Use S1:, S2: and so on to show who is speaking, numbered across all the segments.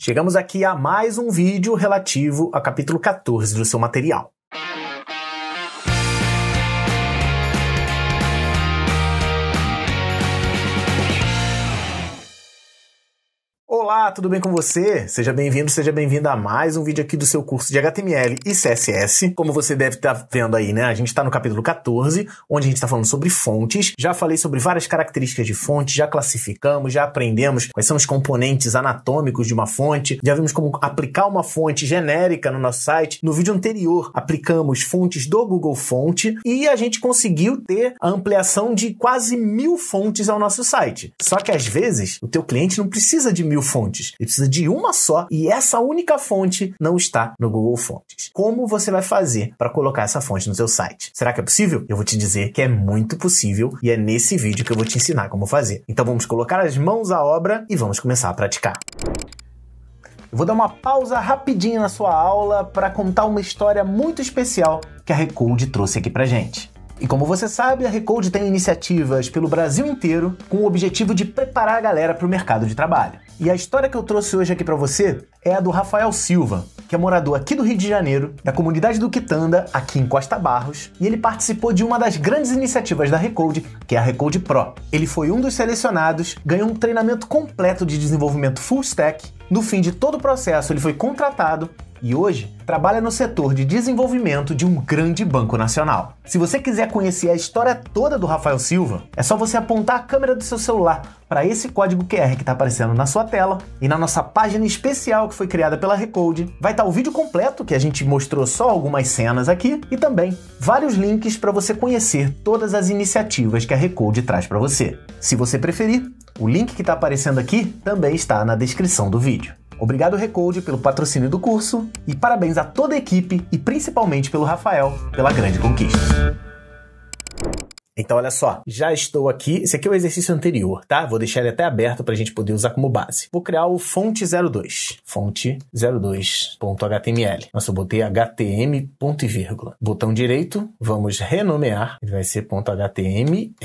S1: Chegamos aqui a mais um vídeo relativo ao capítulo 14 do seu material. Olá, tudo bem com você? Seja bem-vindo, seja bem-vinda a mais um vídeo aqui do seu curso de HTML e CSS. Como você deve estar tá vendo aí, né? A gente está no capítulo 14, onde a gente está falando sobre fontes. Já falei sobre várias características de fonte, já classificamos, já aprendemos quais são os componentes anatômicos de uma fonte, já vimos como aplicar uma fonte genérica no nosso site. No vídeo anterior, aplicamos fontes do Google Fonte e a gente conseguiu ter a ampliação de quase mil fontes ao nosso site. Só que às vezes o teu cliente não precisa de mil fontes fontes. Ele precisa de uma só e essa única fonte não está no Google Fontes. Como você vai fazer para colocar essa fonte no seu site? Será que é possível? Eu vou te dizer que é muito possível e é nesse vídeo que eu vou te ensinar como fazer. Então vamos colocar as mãos à obra e vamos começar a praticar. Eu vou dar uma pausa rapidinho na sua aula para contar uma história muito especial que a Recode trouxe aqui pra gente. E como você sabe, a Recode tem iniciativas pelo Brasil inteiro com o objetivo de preparar a galera para o mercado de trabalho. E a história que eu trouxe hoje aqui para você é a do Rafael Silva, que é morador aqui do Rio de Janeiro, da comunidade do Quitanda, aqui em Costa Barros, e ele participou de uma das grandes iniciativas da Recode, que é a Recode Pro. Ele foi um dos selecionados, ganhou um treinamento completo de desenvolvimento full stack. No fim de todo o processo, ele foi contratado e hoje trabalha no setor de desenvolvimento de um grande banco nacional. Se você quiser conhecer a história toda do Rafael Silva, é só você apontar a câmera do seu celular para esse código QR que está aparecendo na sua tela e na nossa página especial que foi criada pela Recode. Vai estar tá o vídeo completo, que a gente mostrou só algumas cenas aqui, e também vários links para você conhecer todas as iniciativas que a Recode traz para você. Se você preferir, o link que está aparecendo aqui também está na descrição do vídeo. Obrigado Recode pelo patrocínio do curso e parabéns a toda a equipe e principalmente pelo Rafael pela grande conquista. Então, olha só, já estou aqui. Esse aqui é o exercício anterior, tá? Vou deixar ele até aberto para a gente poder usar como base. Vou criar o fonte02, fonte02.html. Nossa, eu botei htm ponto e vírgula. Botão direito, vamos renomear. Ele vai ser .html.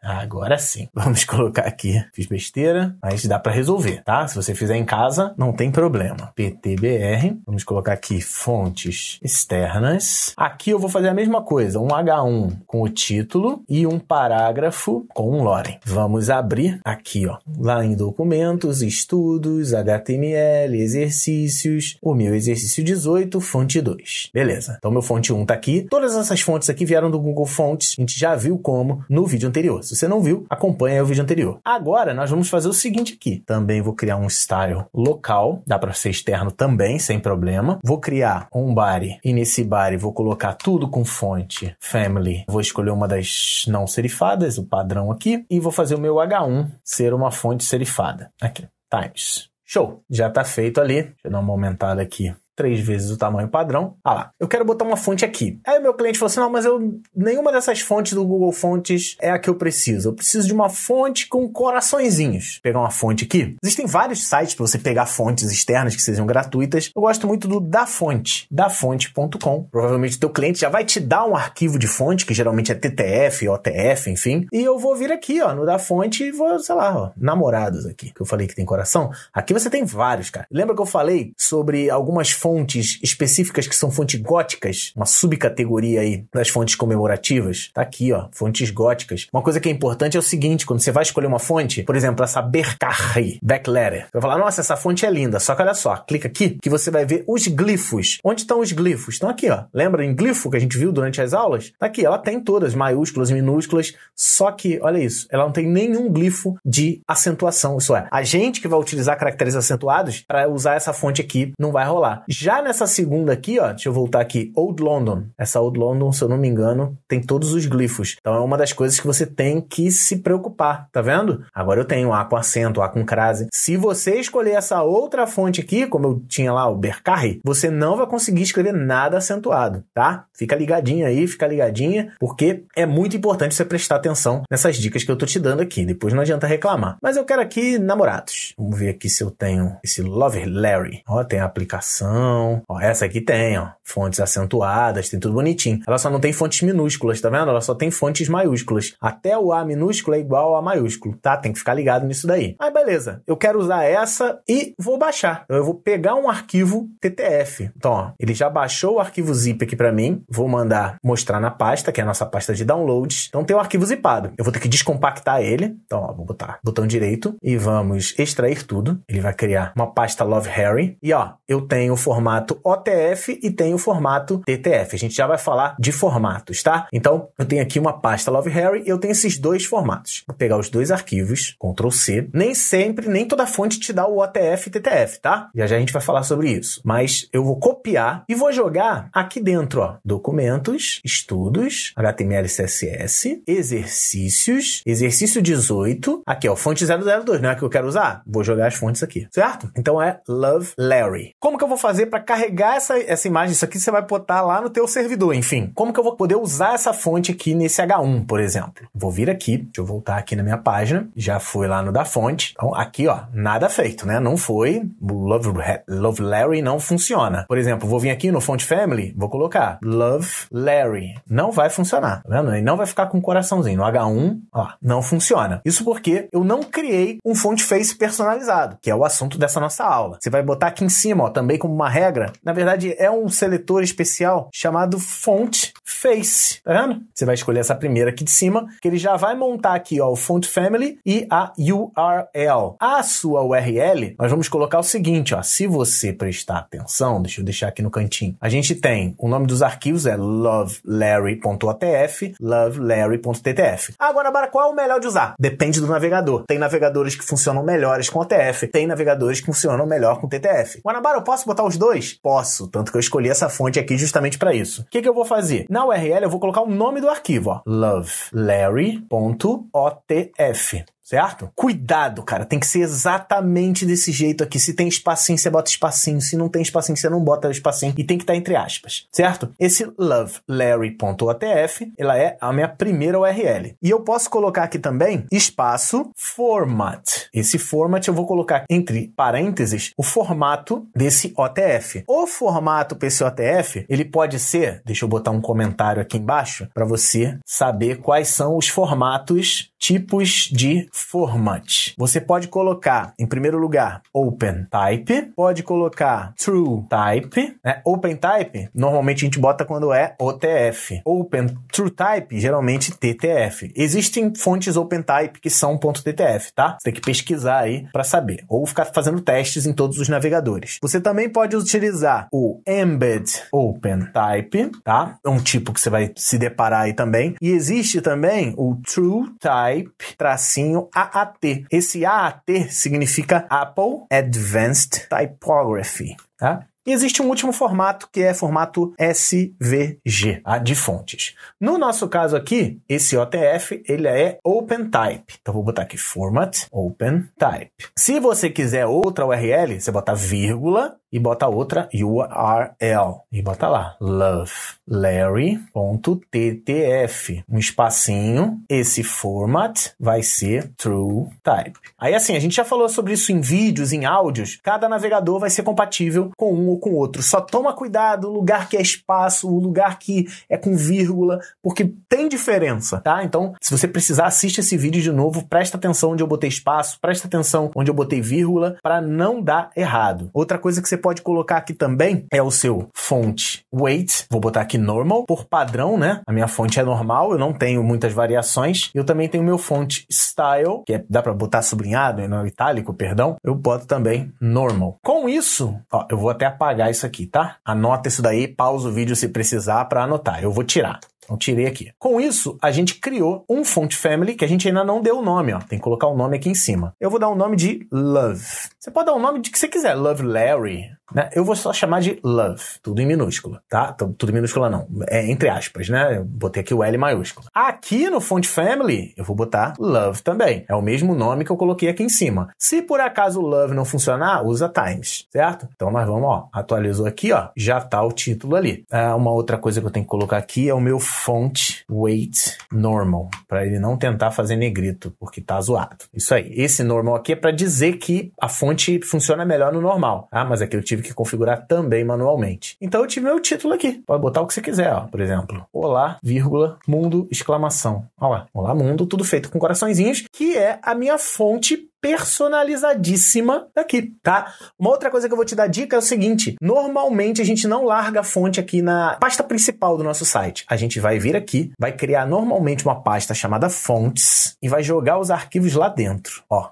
S1: Agora sim. Vamos colocar aqui. Fiz besteira, mas dá para resolver, tá? Se você fizer em casa, não tem problema. PTBR, vamos colocar aqui fontes externas. Aqui eu vou fazer a mesma coisa, um H1 com o título capítulo e um parágrafo com um lorem. Vamos abrir aqui, ó, lá em documentos, estudos, HTML, exercícios, o meu exercício 18, fonte 2. Beleza. Então meu fonte 1 tá aqui. Todas essas fontes aqui vieram do Google Fontes. A gente já viu como no vídeo anterior. Se você não viu, acompanha o vídeo anterior. Agora nós vamos fazer o seguinte aqui. Também vou criar um style local, dá para ser externo também, sem problema. Vou criar um body e nesse body vou colocar tudo com fonte family. Vou escolher uma das fontes não serifadas, o padrão aqui, e vou fazer o meu H1 ser uma fonte serifada. Aqui, times. Show, já está feito ali. Deixa eu dar uma aumentada aqui três vezes o tamanho padrão. Ah lá, eu quero botar uma fonte aqui. Aí meu cliente falou assim: não, mas eu nenhuma dessas fontes do Google Fontes é a que eu preciso. Eu preciso de uma fonte com coraçõezinhos. Vou pegar uma fonte aqui. Existem vários sites para você pegar fontes externas que sejam gratuitas. Eu gosto muito do DaFonte, dafonte.com. Provavelmente o teu cliente já vai te dar um arquivo de fonte, que geralmente é TTF, OTF, enfim. E eu vou vir aqui, ó, no fonte e vou, sei lá, ó, namorados aqui, que eu falei que tem coração. Aqui você tem vários, cara. Lembra que eu falei sobre algumas fontes fontes específicas que são fontes góticas, uma subcategoria aí das fontes comemorativas. Tá aqui, ó, fontes góticas. Uma coisa que é importante é o seguinte, quando você vai escolher uma fonte, por exemplo, essa Berkari, Backletter, você vai falar, nossa, essa fonte é linda, só que olha só, clica aqui que você vai ver os glifos. Onde estão os glifos? Estão aqui, ó. Lembra em glifo que a gente viu durante as aulas? Tá aqui, ela tem todas, maiúsculas e minúsculas, só que, olha isso, ela não tem nenhum glifo de acentuação, isso é, a gente que vai utilizar caracteres acentuados, para usar essa fonte aqui não vai rolar. Já nessa segunda aqui, ó, deixa eu voltar aqui, Old London. Essa Old London, se eu não me engano, tem todos os glifos. Então é uma das coisas que você tem que se preocupar, tá vendo? Agora eu tenho A com acento, A com crase. Se você escolher essa outra fonte aqui, como eu tinha lá o Bercarre, você não vai conseguir escrever nada acentuado, tá? Fica ligadinho aí, fica ligadinha, porque é muito importante você prestar atenção nessas dicas que eu tô te dando aqui. Depois não adianta reclamar. Mas eu quero aqui namorados. Vamos ver aqui se eu tenho esse Lover Larry. Ó, tem a aplicação não. Ó, essa aqui tem, ó. Fontes acentuadas, tem tudo bonitinho. Ela só não tem fontes minúsculas, tá vendo? Ela só tem fontes maiúsculas. Até o A minúsculo é igual a maiúsculo, tá? Tem que ficar ligado nisso daí. Aí beleza, eu quero usar essa e vou baixar. Eu vou pegar um arquivo TTF. Então, ó, ele já baixou o arquivo zip aqui para mim. Vou mandar mostrar na pasta, que é a nossa pasta de downloads. Então tem o arquivo zipado. Eu vou ter que descompactar ele. Então, ó, vou botar botão direito e vamos extrair tudo. Ele vai criar uma pasta Love Harry. E ó, eu tenho o formato OTF e tem o formato TTF. A gente já vai falar de formatos, tá? Então, eu tenho aqui uma pasta Love Harry eu tenho esses dois formatos. Vou pegar os dois arquivos, Ctrl C. Nem sempre, nem toda fonte te dá o OTF e TTF, tá? Já já a gente vai falar sobre isso. Mas eu vou copiar e vou jogar aqui dentro, ó. Documentos, estudos, HTML, CSS, exercícios, exercício 18. Aqui, ó, fonte 002, não é a que eu quero usar? Vou jogar as fontes aqui, certo? Então é Love Larry. Como que eu vou fazer fazer para carregar essa, essa imagem? Isso aqui você vai botar lá no teu servidor, enfim. Como que eu vou poder usar essa fonte aqui nesse H1, por exemplo? Vou vir aqui, deixa eu voltar aqui na minha página, já fui lá no da fonte. Então, aqui, ó, nada feito, né? Não foi, Love, Love Larry não funciona. Por exemplo, vou vir aqui no Font Family, vou colocar Love Larry. Não vai funcionar, tá vendo? E não vai ficar com um coraçãozinho. No H1, ó, não funciona. Isso porque eu não criei um font face personalizado, que é o assunto dessa nossa aula. Você vai botar aqui em cima, ó, também como uma regra, na verdade é um seletor especial chamado font, Face, tá vendo? Você vai escolher essa primeira aqui de cima, que ele já vai montar aqui, ó, o Font Family e a URL. A sua URL, nós vamos colocar o seguinte, ó, se você prestar atenção, deixa eu deixar aqui no cantinho. A gente tem, o nome dos arquivos é lovelarry.otf, lovelarry.ttf. Agora, para qual é o melhor de usar? Depende do navegador. Tem navegadores que funcionam melhores com OTF, tem navegadores que funcionam melhor com TTF. Guanabara, eu posso botar os dois? Posso, tanto que eu escolhi essa fonte aqui justamente para isso. O que, que eu vou fazer? Na na URL eu vou colocar o nome do arquivo, ó, lovelarry.otf certo? Cuidado, cara, tem que ser exatamente desse jeito aqui. Se tem espacinho, você bota espacinho. Se não tem espacinho, você não bota espacinho. E tem que estar tá entre aspas, certo? Esse lovelarry.otf, ela é a minha primeira URL. E eu posso colocar aqui também espaço format. Esse format eu vou colocar entre parênteses o formato desse OTF. O formato para esse OTF, ele pode ser, deixa eu botar um comentário aqui embaixo para você saber quais são os formatos, tipos de format. Você pode colocar, em primeiro lugar, open type, pode colocar true type, né? Open type, normalmente a gente bota quando é OTF. Open true type, geralmente TTF. Existem fontes open type que são .ttf, tá? Você tem que pesquisar aí para saber ou ficar fazendo testes em todos os navegadores. Você também pode utilizar o embed open type, tá? É um tipo que você vai se deparar aí também. E existe também o true type tracinho AAT. Esse AAT significa Apple Advanced Typography. Tá? E existe um último formato que é formato SVG, tá? de fontes. No nosso caso aqui, esse OTF, ele é OpenType. Então vou botar aqui format OpenType. Se você quiser outra URL, você bota vírgula e bota outra URL e bota lá lovelarry.ttf um espacinho esse format vai ser true type aí assim a gente já falou sobre isso em vídeos em áudios cada navegador vai ser compatível com um ou com outro só toma cuidado o lugar que é espaço o lugar que é com vírgula porque tem diferença tá então se você precisar assiste esse vídeo de novo presta atenção onde eu botei espaço presta atenção onde eu botei vírgula para não dar errado outra coisa que você pode colocar aqui também é o seu fonte weight, vou botar aqui normal, por padrão, né? A minha fonte é normal, eu não tenho muitas variações. Eu também tenho meu fonte style, que é, dá para botar sublinhado, não é itálico, perdão. Eu boto também normal. Com isso, ó, eu vou até apagar isso aqui, tá? Anota isso daí, pausa o vídeo se precisar para anotar. Eu vou tirar. Então tirei aqui. Com isso, a gente criou um font family que a gente ainda não deu o nome, ó. Tem que colocar o um nome aqui em cima. Eu vou dar o um nome de Love. Você pode dar o um nome de que você quiser. Love Larry, né? Eu vou só chamar de love, tudo em minúscula, tá? Então, tudo em minúscula não, é entre aspas, né? Eu botei aqui o L maiúsculo. Aqui no Font Family, eu vou botar love também. É o mesmo nome que eu coloquei aqui em cima. Se por acaso o love não funcionar, usa times, certo? Então nós vamos, ó, atualizou aqui, ó, já tá o título ali. É, uma outra coisa que eu tenho que colocar aqui é o meu font weight normal, para ele não tentar fazer negrito, porque tá zoado. Isso aí. Esse normal aqui é para dizer que a fonte funciona melhor no normal. Ah, mas aqui é eu tive tive que configurar também manualmente. Então eu tive meu título aqui. Pode botar o que você quiser, ó. por exemplo. Olá, vírgula, mundo, exclamação. Olha lá. Olá, mundo, tudo feito com coraçõezinhos, que é a minha fonte personalizadíssima aqui, tá? Uma outra coisa que eu vou te dar dica é o seguinte: normalmente a gente não larga a fonte aqui na pasta principal do nosso site. A gente vai vir aqui, vai criar normalmente uma pasta chamada fontes e vai jogar os arquivos lá dentro, ó.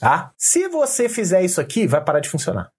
S1: Tá? Se você fizer isso aqui, vai parar de funcionar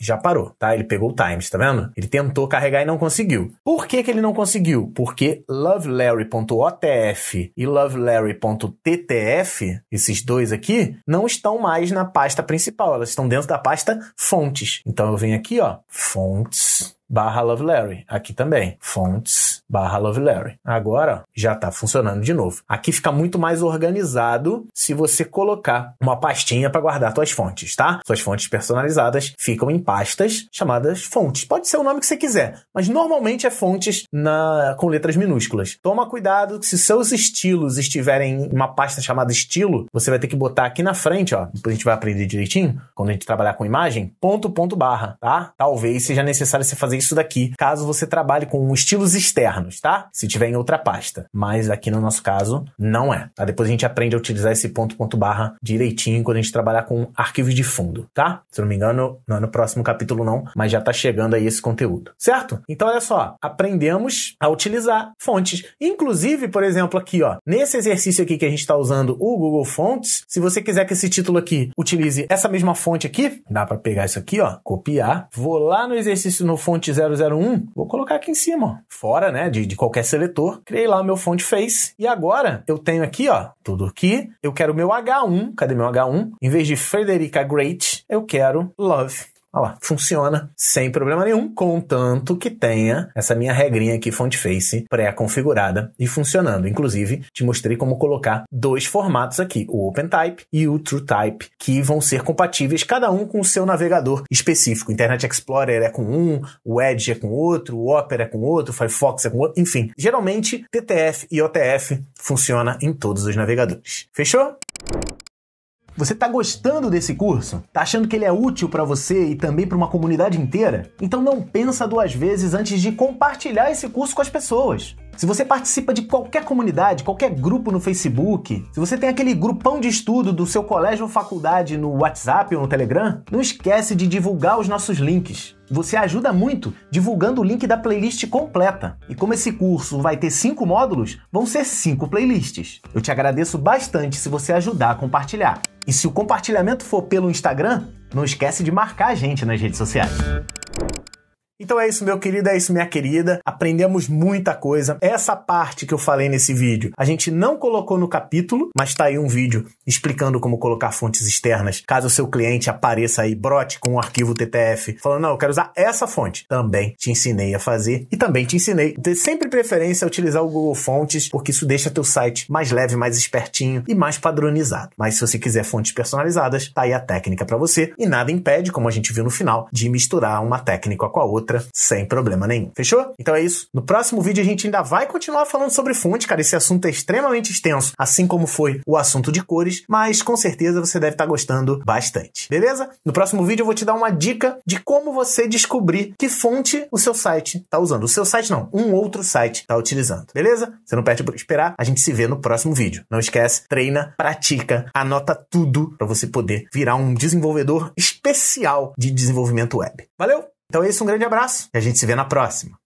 S1: já parou, tá? Ele pegou o times, tá vendo? Ele tentou carregar e não conseguiu. Por que, que ele não conseguiu? Porque lovelarry.otf e lovelarry.ttf, esses dois aqui, não estão mais na pasta principal, elas estão dentro da pasta fontes. Então eu venho aqui, ó, fontes barra Love Larry. Aqui também, fontes barra Love Larry. Agora já está funcionando de novo. Aqui fica muito mais organizado se você colocar uma pastinha para guardar suas fontes, tá? Suas fontes personalizadas ficam em pastas chamadas fontes. Pode ser o nome que você quiser, mas normalmente é fontes na com letras minúsculas. Toma cuidado que se seus estilos estiverem em uma pasta chamada estilo, você vai ter que botar aqui na frente, ó. Depois a gente vai aprender direitinho quando a gente trabalhar com imagem, ponto ponto barra, tá? Talvez seja necessário você fazer isso daqui, caso você trabalhe com estilos externos, tá? Se tiver em outra pasta. Mas aqui no nosso caso, não é. Tá? Depois a gente aprende a utilizar esse ponto, ponto barra direitinho quando a gente trabalhar com arquivos de fundo, tá? Se não me engano, não é no próximo capítulo não, mas já tá chegando aí esse conteúdo, certo? Então, olha só, aprendemos a utilizar fontes. Inclusive, por exemplo, aqui, ó, nesse exercício aqui que a gente está usando o Google Fonts, se você quiser que esse título aqui utilize essa mesma fonte aqui, dá para pegar isso aqui, ó, copiar, vou lá no exercício no fonte 001 vou colocar aqui em cima, ó, fora, né, de, de qualquer seletor. Criei lá o meu fonte face e agora eu tenho aqui, ó, tudo aqui. Eu quero meu H1, cadê meu H1? Em vez de Frederica Great, eu quero Love. Olha lá, funciona sem problema nenhum, contanto que tenha essa minha regrinha aqui, font face, pré-configurada e funcionando. Inclusive, te mostrei como colocar dois formatos aqui, o OpenType e o TrueType, que vão ser compatíveis, cada um com o seu navegador específico. Internet Explorer é com um, o Edge é com outro, o Opera é com outro, o Firefox é com outro, enfim. Geralmente, TTF e OTF funciona em todos os navegadores. Fechou? Você está gostando desse curso? Tá achando que ele é útil para você e também para uma comunidade inteira? Então não pensa duas vezes antes de compartilhar esse curso com as pessoas. Se você participa de qualquer comunidade, qualquer grupo no Facebook, se você tem aquele grupão de estudo do seu colégio ou faculdade no WhatsApp ou no Telegram, não esquece de divulgar os nossos links. Você ajuda muito divulgando o link da playlist completa. E como esse curso vai ter cinco módulos, vão ser cinco playlists. Eu te agradeço bastante se você ajudar a compartilhar. E se o compartilhamento for pelo Instagram, não esquece de marcar a gente nas redes sociais. Então é isso, meu querido, é isso, minha querida. Aprendemos muita coisa. Essa parte que eu falei nesse vídeo, a gente não colocou no capítulo, mas tá aí um vídeo explicando como colocar fontes externas. Caso o seu cliente apareça aí, brote com um arquivo TTF, falando, não, eu quero usar essa fonte. Também te ensinei a fazer e também te ensinei. Ter sempre preferência a utilizar o Google Fontes, porque isso deixa teu site mais leve, mais espertinho e mais padronizado. Mas se você quiser fontes personalizadas, tá aí a técnica para você. E nada impede, como a gente viu no final, de misturar uma técnica com a outra outra sem problema nenhum. Fechou? Então é isso. No próximo vídeo a gente ainda vai continuar falando sobre fonte, cara. Esse assunto é extremamente extenso, assim como foi o assunto de cores, mas com certeza você deve estar tá gostando bastante. Beleza? No próximo vídeo eu vou te dar uma dica de como você descobrir que fonte o seu site está usando. O seu site não, um outro site está utilizando. Beleza? Você não perde por esperar. A gente se vê no próximo vídeo. Não esquece, treina, pratica, anota tudo para você poder virar um desenvolvedor especial de desenvolvimento web. Valeu! Então é isso, um grande abraço e a gente se vê na próxima.